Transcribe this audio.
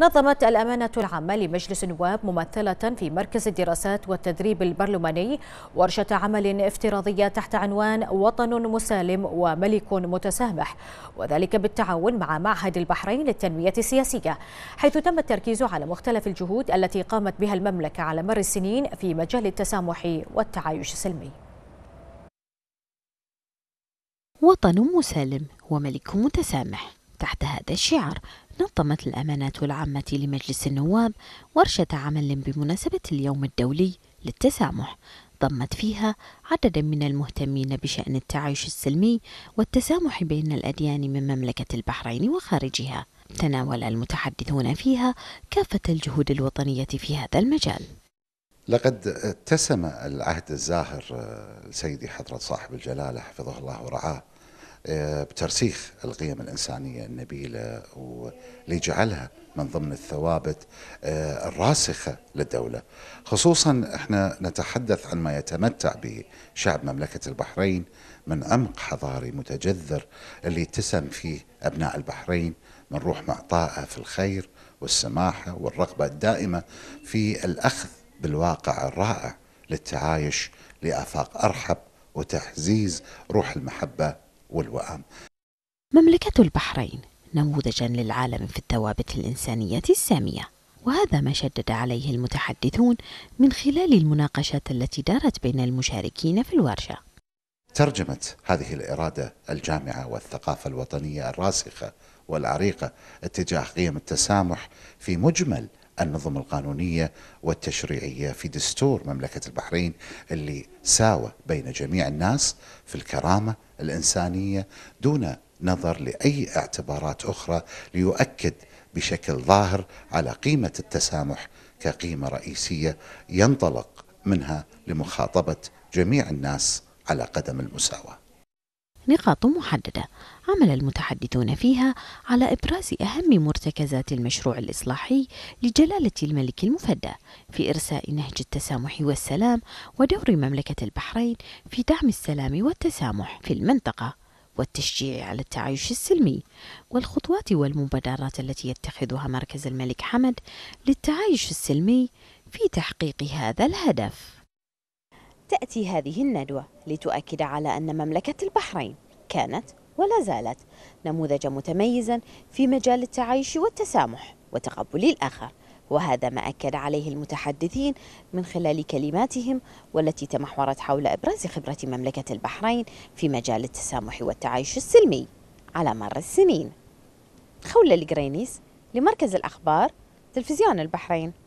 نظمت الأمانة العامة لمجلس النواب ممثلة في مركز الدراسات والتدريب البرلماني ورشة عمل افتراضية تحت عنوان وطن مسالم وملك متسامح وذلك بالتعاون مع معهد البحرين للتنمية السياسية حيث تم التركيز على مختلف الجهود التي قامت بها المملكة على مر السنين في مجال التسامح والتعايش السلمي وطن مسالم وملك متسامح تحت هذا الشعار نظمت الأمانات العامة لمجلس النواب ورشة عمل بمناسبة اليوم الدولي للتسامح ضمت فيها عددا من المهتمين بشأن التعايش السلمي والتسامح بين الأديان من مملكة البحرين وخارجها تناول المتحدثون فيها كافة الجهود الوطنية في هذا المجال لقد اتسم العهد الزاهر سيدي حضرة صاحب الجلالة حفظه الله ورعاه آه، بترسيخ القيم الإنسانية النبيلة ولجعلها من ضمن الثوابت آه، الراسخة للدولة خصوصا احنا نتحدث عن ما يتمتع به شعب مملكة البحرين من عمق حضاري متجذر اللي اتسم فيه أبناء البحرين من روح معطاءة في الخير والسماحة والرغبة الدائمة في الأخذ بالواقع الرائع للتعايش لآفاق أرحب وتعزيز روح المحبة والوئام مملكة البحرين نموذجا للعالم في الثوابت الإنسانية السامية وهذا ما شدد عليه المتحدثون من خلال المناقشات التي دارت بين المشاركين في الورشة ترجمت هذه الإرادة الجامعة والثقافة الوطنية الراسخة والعريقة اتجاه قيم التسامح في مجمل النظم القانونية والتشريعية في دستور مملكة البحرين اللي ساوى بين جميع الناس في الكرامة الإنسانية دون نظر لأي اعتبارات أخرى ليؤكد بشكل ظاهر على قيمة التسامح كقيمة رئيسية ينطلق منها لمخاطبة جميع الناس على قدم المساواة نقاط محددة عمل المتحدثون فيها على إبراز أهم مرتكزات المشروع الإصلاحي لجلالة الملك المفدى في إرساء نهج التسامح والسلام ودور مملكة البحرين في دعم السلام والتسامح في المنطقة والتشجيع على التعايش السلمي والخطوات والمبادرات التي يتخذها مركز الملك حمد للتعايش السلمي في تحقيق هذا الهدف تأتي هذه الندوة لتؤكد على أن مملكة البحرين كانت ولا زالت نموذجا متميزا في مجال التعايش والتسامح وتقبل الآخر وهذا ما أكد عليه المتحدثين من خلال كلماتهم والتي تمحورت حول إبراز خبرة مملكة البحرين في مجال التسامح والتعايش السلمي على مر السنين خولة الجرينيس لمركز الأخبار تلفزيون البحرين